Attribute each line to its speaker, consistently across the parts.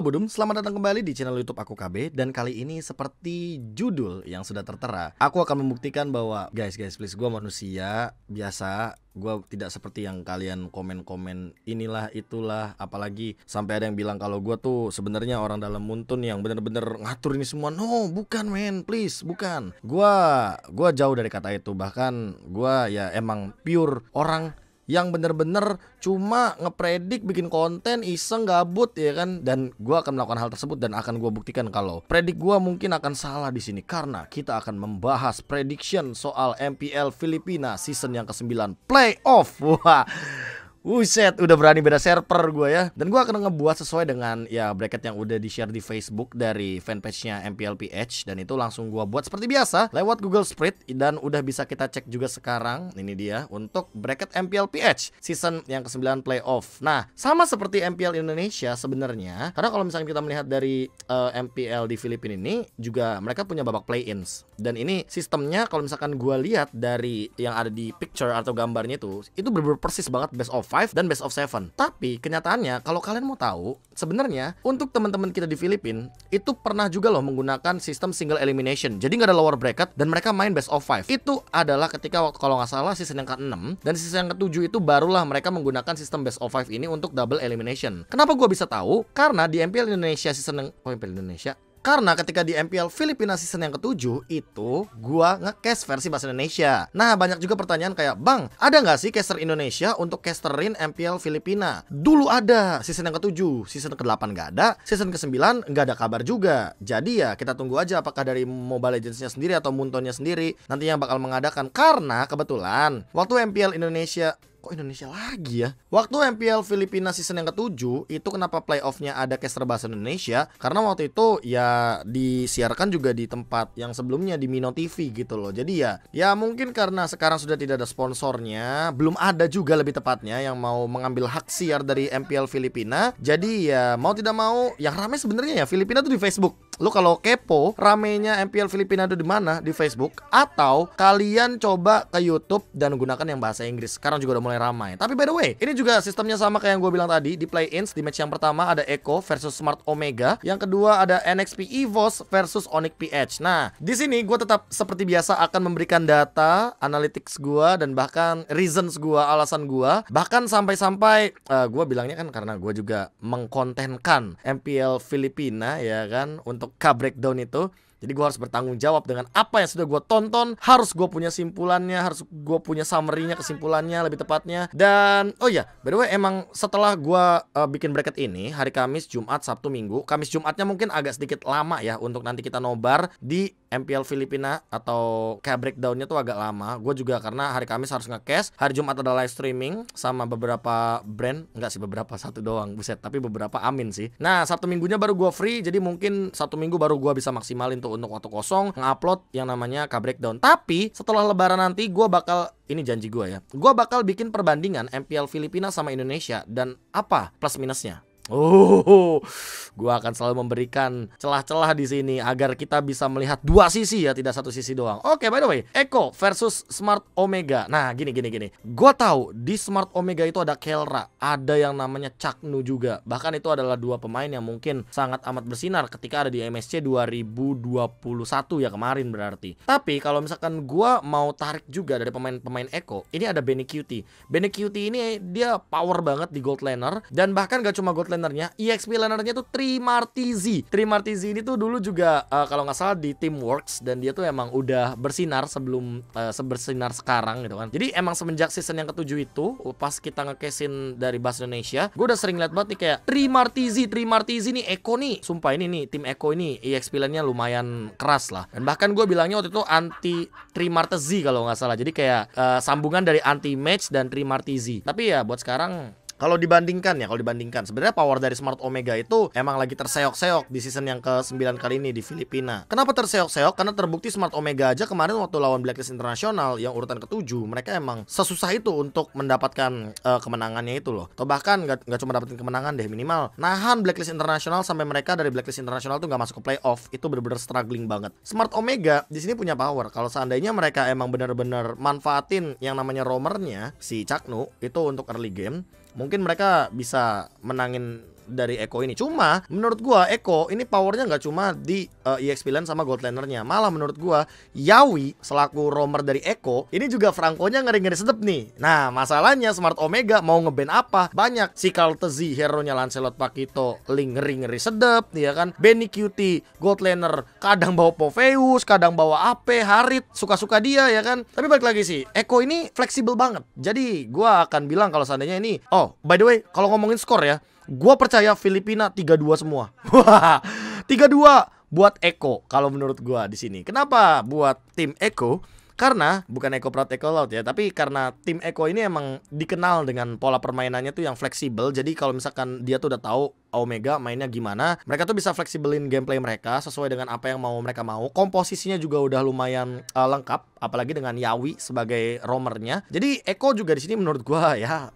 Speaker 1: Halo Budum, selamat datang kembali di channel YouTube aku KB dan kali ini seperti judul yang sudah tertera, aku akan membuktikan bahwa guys guys please gue manusia biasa, gue tidak seperti yang kalian komen-komen inilah itulah apalagi sampai ada yang bilang kalau gue tuh sebenarnya orang dalam muntun yang bener-bener ngatur ini semua. No, bukan men, please, bukan. gue gue jauh dari kata itu, bahkan gue ya emang pure orang yang bener-bener cuma ngepredik bikin konten iseng gabut ya kan dan gue akan melakukan hal tersebut dan akan gue buktikan kalau predik gue mungkin akan salah di sini karena kita akan membahas prediction soal MPL Filipina season yang ke-9 playoff wah Wuset, udah berani beda server gue ya Dan gue akan ngebuat sesuai dengan ya bracket yang udah di-share di Facebook dari fanpage-nya MPLPH Dan itu langsung gue buat seperti biasa lewat Google Spread Dan udah bisa kita cek juga sekarang Ini dia, untuk bracket MPLPH Season yang ke-9 playoff Nah, sama seperti MPL Indonesia sebenarnya Karena kalau misalnya kita melihat dari uh, eh, MPL di Filipina ini Juga mereka punya babak play-ins Dan ini sistemnya kalau misalkan gue lihat dari yang ada di picture atau gambarnya itu Itu bener-bener persis banget best of 5 dan best of 7. Tapi kenyataannya kalau kalian mau tahu, sebenarnya untuk teman-teman kita di Filipina itu pernah juga loh menggunakan sistem single elimination. Jadi nggak ada lower bracket dan mereka main best of 5. Itu adalah ketika waktu kalau nggak salah season yang ke-6 dan season yang ke-7 itu barulah mereka menggunakan sistem best of 5 ini untuk double elimination. Kenapa gue bisa tahu? Karena di MPL Indonesia season yang oh, MPL Indonesia karena ketika di MPL Filipina season yang ketujuh itu gua nge-cast versi bahasa Indonesia. Nah, banyak juga pertanyaan kayak, "Bang, ada nggak sih caster Indonesia untuk casterin MPL Filipina?" Dulu ada, season yang ketujuh, season ke-8 nggak ada, season ke-9 nggak ada kabar juga. Jadi ya, kita tunggu aja apakah dari Mobile Legends-nya sendiri atau Muntonnya sendiri nantinya bakal mengadakan karena kebetulan waktu MPL Indonesia kok Indonesia lagi ya? Waktu MPL Filipina season yang ketujuh, itu kenapa playoffnya ada caster bahasa Indonesia? Karena waktu itu ya disiarkan juga di tempat yang sebelumnya di Mino TV gitu loh. Jadi ya, ya mungkin karena sekarang sudah tidak ada sponsornya, belum ada juga lebih tepatnya yang mau mengambil hak siar dari MPL Filipina. Jadi ya mau tidak mau, yang rame sebenarnya ya Filipina tuh di Facebook. Lu kalau kepo ramenya MPL Filipina itu di mana di Facebook atau kalian coba ke YouTube dan gunakan yang bahasa Inggris. Sekarang juga udah mulai ramai. Tapi by the way, ini juga sistemnya sama kayak yang gue bilang tadi di play-ins di match yang pertama ada Echo versus Smart Omega, yang kedua ada NXP Evos versus Onyx PH. Nah, di sini gue tetap seperti biasa akan memberikan data, analytics gue dan bahkan reasons gue, alasan gue, bahkan sampai-sampai uh, eh, gue bilangnya kan karena gue juga mengkontenkan MPL Filipina ya kan untuk untuk K breakdown itu. Jadi gue harus bertanggung jawab dengan apa yang sudah gue tonton Harus gue punya simpulannya Harus gue punya summary-nya, kesimpulannya lebih tepatnya Dan, oh iya yeah, by the way emang setelah gue uh, bikin bracket ini Hari Kamis, Jumat, Sabtu, Minggu Kamis, Jumatnya mungkin agak sedikit lama ya Untuk nanti kita nobar di MPL Filipina atau kayak breakdownnya tuh agak lama. Gue juga karena hari Kamis harus nge-cash, hari Jumat ada live streaming sama beberapa brand, enggak sih beberapa satu doang, buset, tapi beberapa amin sih. Nah, satu minggunya baru gue free, jadi mungkin satu minggu baru gue bisa maksimalin tuh untuk waktu kosong ngupload yang namanya kayak breakdown. Tapi setelah lebaran nanti gue bakal ini janji gue ya. Gue bakal bikin perbandingan MPL Filipina sama Indonesia dan apa plus minusnya. Oh, gua akan selalu memberikan celah-celah di sini agar kita bisa melihat dua sisi ya, tidak satu sisi doang. Oke, okay, by the way, Echo versus Smart Omega. Nah, gini gini gini. Gua tahu di Smart Omega itu ada Kelra, ada yang namanya Caknu juga. Bahkan itu adalah dua pemain yang mungkin sangat amat bersinar ketika ada di MSC 2021 ya kemarin berarti. Tapi kalau misalkan gua mau tarik juga dari pemain-pemain Echo, ini ada Benny Cutie. Benny Cutie ini dia power banget di gold laner dan bahkan gak cuma gold laner lanernya EXP lanernya tuh Trimartizi Trimartizi ini tuh dulu juga uh, kalau nggak salah di Teamworks dan dia tuh emang udah bersinar sebelum uh, sebersinar sekarang gitu kan jadi emang semenjak season yang ketujuh itu pas kita ngekesin dari bahasa Indonesia gue udah sering liat banget nih kayak Trimartizi Trimartizi nih Eko nih sumpah ini nih tim Eko ini EXP lanernya lumayan keras lah dan bahkan gue bilangnya waktu itu anti Trimartizi kalau nggak salah jadi kayak uh, sambungan dari anti match dan Trimartizi tapi ya buat sekarang kalau dibandingkan ya, kalau dibandingkan sebenarnya power dari Smart Omega itu emang lagi terseok-seok di season yang ke-9 kali ini di Filipina. Kenapa terseok-seok? Karena terbukti Smart Omega aja kemarin waktu lawan Blacklist Internasional yang urutan ke tujuh, mereka emang sesusah itu untuk mendapatkan uh, kemenangannya itu loh. Atau bahkan nggak cuma dapetin kemenangan deh minimal nahan Blacklist Internasional sampai mereka dari Blacklist Internasional tuh nggak masuk ke playoff itu bener-bener struggling banget. Smart Omega di sini punya power. Kalau seandainya mereka emang bener-bener manfaatin yang namanya romernya si Caknu itu untuk early game mungkin mereka bisa menangin dari Eko ini. Cuma menurut gua Eko ini powernya nggak cuma di uh, eh, EXP Land sama Gold Lanernya. Malah menurut gua Yawi selaku romer dari Eko ini juga Frankonya ngeri-ngeri sedep nih. Nah, masalahnya Smart Omega mau ngeband apa? Banyak si Kaltezi, hero-nya Lancelot Pakito, Ling ngeri-ngeri sedep nih ya kan. Benny Cutie, Gold Laner kadang bawa Poveus, kadang bawa AP, Harit, suka-suka dia ya kan. Tapi balik lagi sih, Eko ini fleksibel banget. Jadi gua akan bilang kalau seandainya ini oh Oh, by the way, kalau ngomongin skor ya, gua percaya Filipina 3-2 semua. 3-2 buat Eko kalau menurut gua di sini. Kenapa buat tim Eko? Karena bukan Eko Prat Eko Laut ya, tapi karena tim Eko ini emang dikenal dengan pola permainannya tuh yang fleksibel. Jadi kalau misalkan dia tuh udah tahu Omega mainnya gimana, mereka tuh bisa fleksibelin gameplay mereka sesuai dengan apa yang mau mereka mau. Komposisinya juga udah lumayan uh, lengkap, apalagi dengan Yawi sebagai romernya. Jadi Eko juga di sini menurut gua ya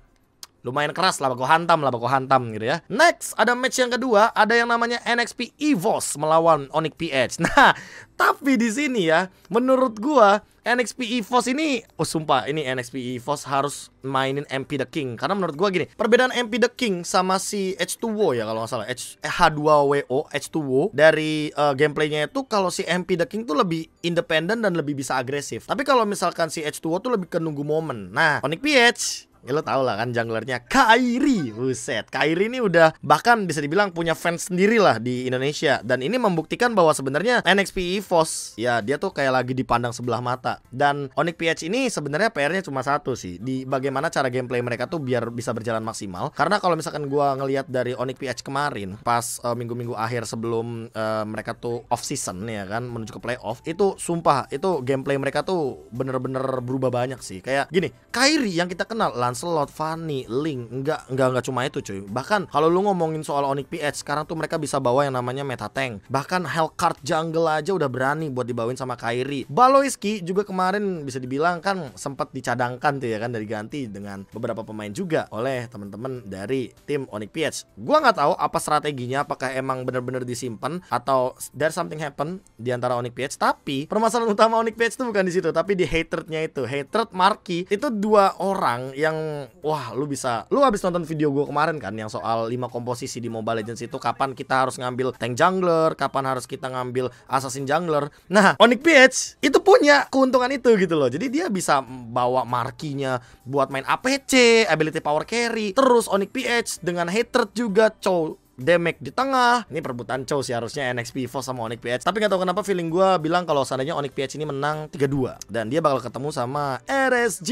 Speaker 1: lumayan keras lah baku hantam lah baku hantam gitu ya next ada match yang kedua ada yang namanya NXP Evos melawan Onyx PH nah tapi di sini ya menurut gua NXP EVOS ini oh sumpah ini NXP EVOS harus mainin MP The King karena menurut gua gini perbedaan MP The King sama si H2O ya kalau nggak salah H H2WO eh, H2O dari uh, gameplaynya itu kalau si MP The King tuh lebih independen dan lebih bisa agresif tapi kalau misalkan si H2O tuh lebih ke nunggu momen nah Onyx PH Ya, lo tau lah kan junglernya Kairi Buset Kairi ini udah bahkan bisa dibilang punya fans sendiri lah di Indonesia Dan ini membuktikan bahwa sebenarnya NXP EVOS Ya dia tuh kayak lagi dipandang sebelah mata Dan Onyx PH ini sebenarnya PR-nya cuma satu sih Di bagaimana cara gameplay mereka tuh biar bisa berjalan maksimal Karena kalau misalkan gua ngeliat dari Onyx PH kemarin Pas eh, minggu-minggu uh, akhir sebelum uh, mereka tuh off season ya kan Menuju ke playoff Itu sumpah itu gameplay mereka tuh bener-bener berubah banyak sih Kayak gini Kairi yang kita kenal Lancelot, Fanny, Link, enggak enggak enggak cuma itu cuy. Bahkan kalau lu ngomongin soal Onyx PH sekarang tuh mereka bisa bawa yang namanya meta tank. Bahkan Hellcart Jungle aja udah berani buat dibawain sama Kairi. Baloiski juga kemarin bisa dibilang kan sempat dicadangkan tuh ya kan dari ganti dengan beberapa pemain juga oleh teman-teman dari tim Onyx PH. Gua nggak tahu apa strateginya, apakah emang bener-bener disimpan atau there something happen di antara Onyx PH. Tapi permasalahan utama Onyx PH itu bukan di situ, tapi di hatrednya itu. hatred Marky itu dua orang yang yang wah lu bisa lu habis nonton video gue kemarin kan yang soal lima komposisi di Mobile Legends itu kapan kita harus ngambil tank jungler, kapan harus kita ngambil assassin jungler. Nah, Onyx PH itu punya keuntungan itu gitu loh. Jadi dia bisa bawa markinya buat main APC, ability power carry, terus Onyx PH dengan hatred juga cow Demek di tengah. Ini perebutan cow sih harusnya NXP Force sama Onyx PH. Tapi nggak tahu kenapa feeling gue bilang kalau seandainya Onyx PH ini menang 3-2 dan dia bakal ketemu sama RSG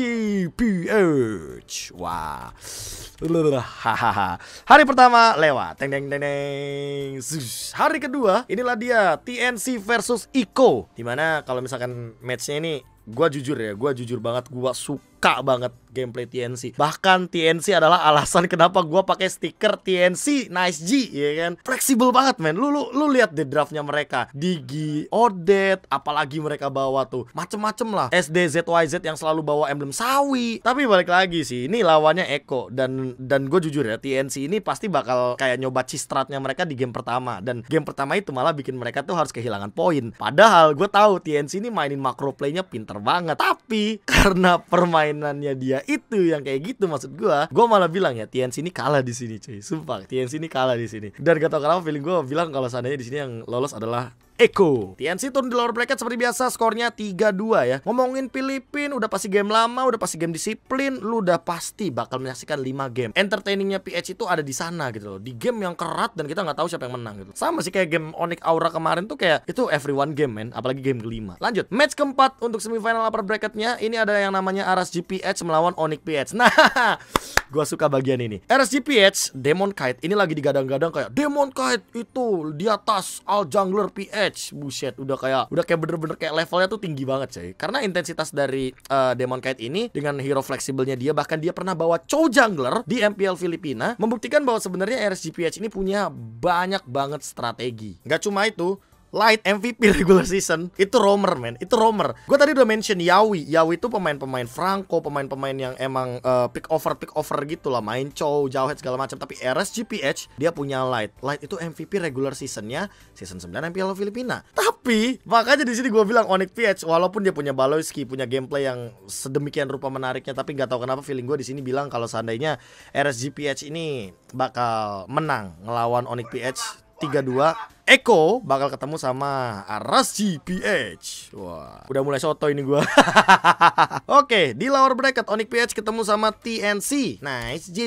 Speaker 1: PH. Wah. Hahaha. Hari pertama lewat. Teng teng teng teng. Hari kedua inilah dia TNC versus Iko. Dimana kalau misalkan matchnya ini gue jujur ya, gue jujur banget gue suka suka banget gameplay TNC. Bahkan TNC adalah alasan kenapa gue pakai stiker TNC Nice G ya kan. Fleksibel banget men. Lu lu, lu lihat di draftnya mereka. Digi, Odet, apalagi mereka bawa tuh. Macem-macem lah. SDZYZ yang selalu bawa emblem sawi. Tapi balik lagi sih, ini lawannya Eko dan dan gue jujur ya TNC ini pasti bakal kayak nyoba cistratnya mereka di game pertama dan game pertama itu malah bikin mereka tuh harus kehilangan poin. Padahal gue tahu TNC ini mainin makro playnya pinter banget. Tapi karena permainan mainannya dia itu yang kayak gitu maksud gua. Gua malah bilang ya TNC ini kalah di sini cuy. Sumpah TNC ini kalah di sini. Dan gak tau kenapa feeling gua bilang kalau seandainya di sini yang lolos adalah Eko. TNC turun di lower bracket seperti biasa skornya 3-2 ya. Ngomongin Filipin udah pasti game lama, udah pasti game disiplin, lu udah pasti bakal menyaksikan 5 game. Entertainingnya PH itu ada di sana gitu loh. Di game yang kerat dan kita nggak tahu siapa yang menang gitu. Sama sih kayak game Onyx Aura kemarin tuh kayak itu everyone game men, apalagi game kelima. Lanjut, match keempat untuk semifinal upper bracketnya ini ada yang namanya Aras GPS melawan Onyx PH. Nah, gua suka bagian ini. Aras GPS, Demon Kite ini lagi digadang-gadang kayak Demon Kite itu di atas All Jungler PH Edge buset udah kayak udah kayak bener-bener kayak levelnya tuh tinggi banget sih karena intensitas dari uh, Demon kite ini dengan hero fleksibelnya dia bahkan dia pernah bawa Chow Jungler di MPL Filipina membuktikan bahwa sebenarnya RSGPH ini punya banyak banget strategi nggak cuma itu Light MVP regular season itu Romer men itu Romer gue tadi udah mention Yawi Yawi itu pemain-pemain Franco pemain-pemain yang emang uh, pick over pick over gitu lah main cow jauh segala macam tapi RS GPH dia punya Light Light itu MVP regular seasonnya season 9 MPL Filipina tapi makanya di sini gue bilang Onyx PH walaupun dia punya Balowski punya gameplay yang sedemikian rupa menariknya tapi nggak tahu kenapa feeling gue di sini bilang kalau seandainya RS GPH ini bakal menang ngelawan Onyx PH 3-2 Eko bakal ketemu sama Aras PH. Wah, udah mulai soto ini gua. Oke, di lower bracket Onyx PH ketemu sama TNC. Nice G.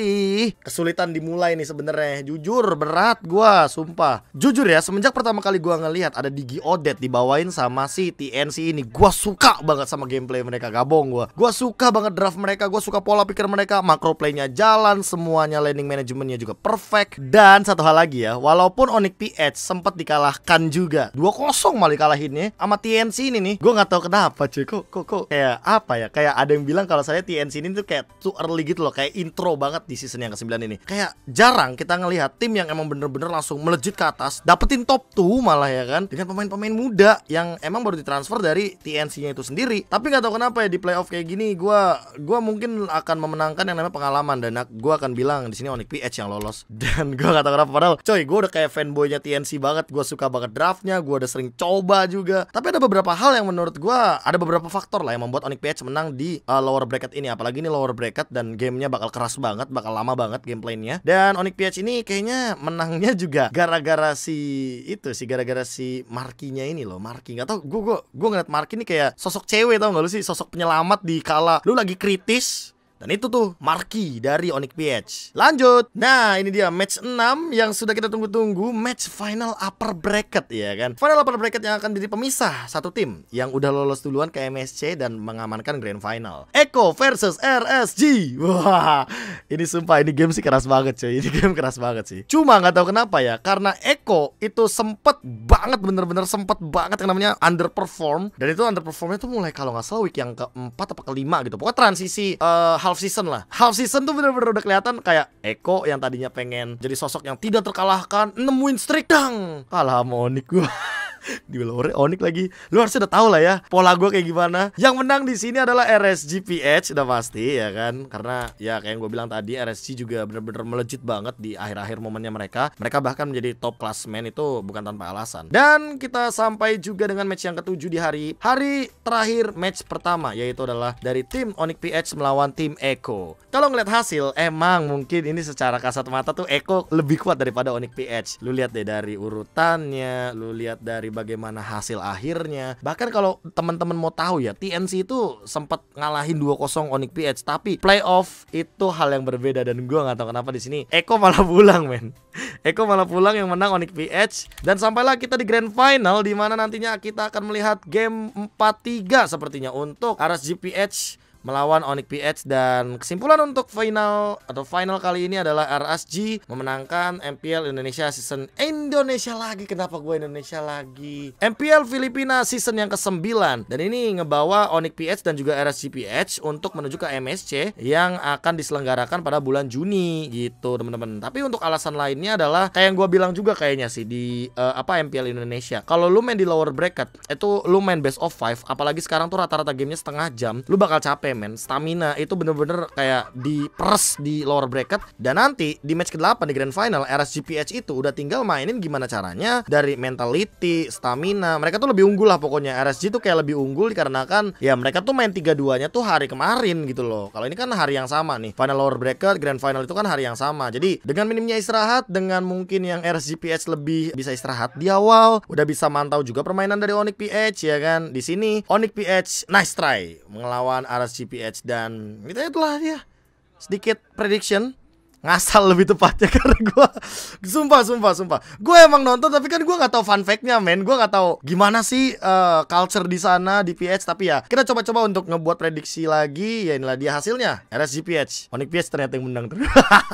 Speaker 1: Kesulitan dimulai nih sebenarnya. Jujur berat gua, sumpah. Jujur ya, semenjak pertama kali gua ngelihat ada Digi Odet dibawain sama si TNC ini, gua suka banget sama gameplay mereka gabung gua. Gua suka banget draft mereka, gua suka pola pikir mereka, makro playnya jalan, semuanya landing manajemennya juga perfect. Dan satu hal lagi ya, walaupun Onyx PH sempat sempat dikalahkan juga 2-0 malah kalahinnya sama TNC ini nih gue nggak tahu kenapa cuy kok kok kok kayak apa ya kayak ada yang bilang kalau saya TNC ini tuh kayak too early gitu loh kayak intro banget di season yang ke-9 ini kayak jarang kita ngelihat tim yang emang bener-bener langsung melejit ke atas dapetin top 2 malah ya kan dengan pemain-pemain muda yang emang baru ditransfer dari TNC-nya itu sendiri tapi nggak tahu kenapa ya di playoff kayak gini gue gua mungkin akan memenangkan yang namanya pengalaman dan gue akan bilang di sini Onyx PH yang lolos dan gue nggak tahu kenapa padahal coy gue udah kayak fanboynya TNC banget banget, gue suka banget draftnya, gue udah sering coba juga. Tapi ada beberapa hal yang menurut gue ada beberapa faktor lah yang membuat Onyx PH menang di uh, lower bracket ini. Apalagi ini lower bracket dan gamenya bakal keras banget, bakal lama banget gameplaynya. Dan Onyx PH ini kayaknya menangnya juga gara-gara si itu sih, gara-gara si Markinya ini loh, Marki. Gak tau, gue gue gue ngeliat Marki ini kayak sosok cewek tau gak lu sih, sosok penyelamat di kala lu lagi kritis dan itu tuh Marki dari Onyx PH. Lanjut. Nah, ini dia match 6 yang sudah kita tunggu-tunggu, match final upper bracket ya kan. Final upper bracket yang akan jadi pemisah satu tim yang udah lolos duluan ke MSC dan mengamankan grand final. Eko versus RSG. Wah, ini sumpah ini game sih keras banget cuy. Ini game keras banget sih. Cuma nggak tahu kenapa ya, karena Eko itu sempet banget bener-bener sempet banget yang namanya underperform dan itu underperformnya tuh mulai kalau nggak salah week yang keempat apa kelima gitu. Pokoknya transisi uh, eh, half half season lah. Half season tuh bener-bener udah kelihatan kayak Eko yang tadinya pengen jadi sosok yang tidak terkalahkan, nemuin streak dang. Kalah Monik gua. di Belore Onik lagi. Lu harusnya udah tahu lah ya pola gue kayak gimana. Yang menang di sini adalah RSGPH udah pasti ya kan. Karena ya kayak yang gue bilang tadi RSG juga bener-bener melejit banget di akhir-akhir momennya mereka. Mereka bahkan menjadi top klasmen itu bukan tanpa alasan. Dan kita sampai juga dengan match yang ketujuh di hari hari terakhir match pertama yaitu adalah dari tim Onik PH melawan tim Eko. Kalau ngeliat hasil emang mungkin ini secara kasat mata tuh Eko lebih kuat daripada Onik PH. Lu lihat deh dari urutannya, lu lihat dari bagaimana hasil akhirnya. Bahkan kalau teman-teman mau tahu ya, TNC itu sempat ngalahin 2-0 Onyx PH, tapi playoff itu hal yang berbeda dan gua nggak tahu kenapa di sini Eko malah pulang, men. Eko malah pulang yang menang Onyx PH dan sampailah kita di grand final di mana nantinya kita akan melihat game 4-3 sepertinya untuk Aras GPH melawan Onyx PH dan kesimpulan untuk final atau final kali ini adalah RSG memenangkan MPL Indonesia season Indonesia lagi kenapa gue Indonesia lagi MPL Filipina season yang ke-9 dan ini ngebawa Onyx PH dan juga RSG PH untuk menuju ke MSC yang akan diselenggarakan pada bulan Juni gitu teman-teman tapi untuk alasan lainnya adalah kayak yang gue bilang juga kayaknya sih di uh, apa MPL Indonesia kalau lu main di lower bracket itu lu main best of five apalagi sekarang tuh rata-rata gamenya setengah jam lu bakal capek men stamina itu bener-bener kayak diperes di lower bracket dan nanti di match ke-8 di grand final RSGPH itu udah tinggal mainin gimana caranya dari mentality, stamina. Mereka tuh lebih unggul lah pokoknya. RSG tuh kayak lebih unggul dikarenakan ya mereka tuh main tiga duanya tuh hari kemarin gitu loh. Kalau ini kan hari yang sama nih. Final lower bracket, grand final itu kan hari yang sama. Jadi dengan minimnya istirahat dengan mungkin yang RSGPH lebih bisa istirahat di awal, udah bisa mantau juga permainan dari Onyx PH ya kan. Di sini Onyx PH nice try melawan RSG CPH dan itu itulah ya sedikit prediction ngasal lebih tepatnya karena gue sumpah sumpah sumpah gue emang nonton tapi kan gue nggak tahu fun factnya men gue nggak tahu gimana sih uh, culture di sana di PH tapi ya kita coba-coba untuk ngebuat prediksi lagi ya inilah dia hasilnya PH Onyx PH ternyata yang menang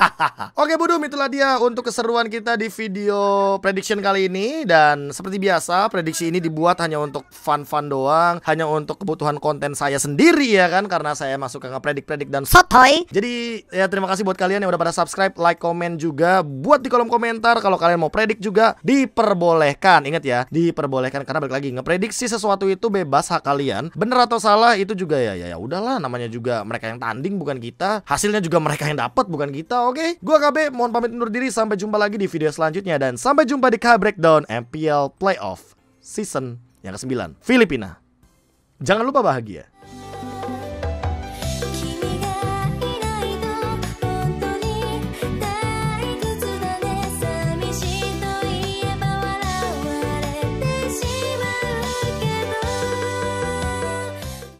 Speaker 1: oke budum itulah dia untuk keseruan kita di video prediction kali ini dan seperti biasa prediksi ini dibuat hanya untuk fun-fun doang hanya untuk kebutuhan konten saya sendiri ya kan karena saya masuk ke ngepredik-predik dan satoy jadi ya terima kasih buat kalian yang udah pada subscribe, like, komen juga. Buat di kolom komentar kalau kalian mau predik juga diperbolehkan. Ingat ya, diperbolehkan karena balik lagi ngeprediksi sesuatu itu bebas hak kalian. Bener atau salah itu juga ya ya ya udahlah namanya juga mereka yang tanding bukan kita. Hasilnya juga mereka yang dapat bukan kita. Oke. Okay? Gua KB mohon pamit undur diri sampai jumpa lagi di video selanjutnya dan sampai jumpa di K Breakdown MPL Playoff Season yang ke-9 Filipina. Jangan lupa bahagia.